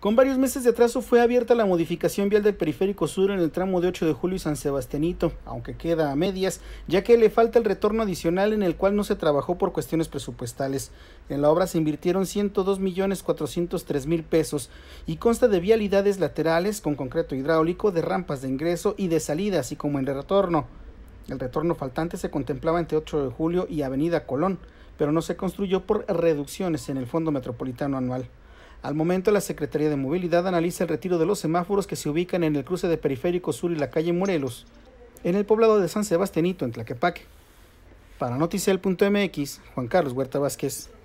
Con varios meses de atraso fue abierta la modificación vial del periférico sur en el tramo de 8 de julio y San Sebastianito, aunque queda a medias, ya que le falta el retorno adicional en el cual no se trabajó por cuestiones presupuestales. En la obra se invirtieron 102 millones 403 mil pesos y consta de vialidades laterales con concreto hidráulico, de rampas de ingreso y de salida, así como en el retorno. El retorno faltante se contemplaba entre 8 de julio y Avenida Colón, pero no se construyó por reducciones en el Fondo Metropolitano Anual. Al momento, la Secretaría de Movilidad analiza el retiro de los semáforos que se ubican en el cruce de Periférico Sur y la calle Morelos, en el poblado de San Sebastianito, en Tlaquepaque. Para Noticel.mx, Juan Carlos Huerta Vázquez.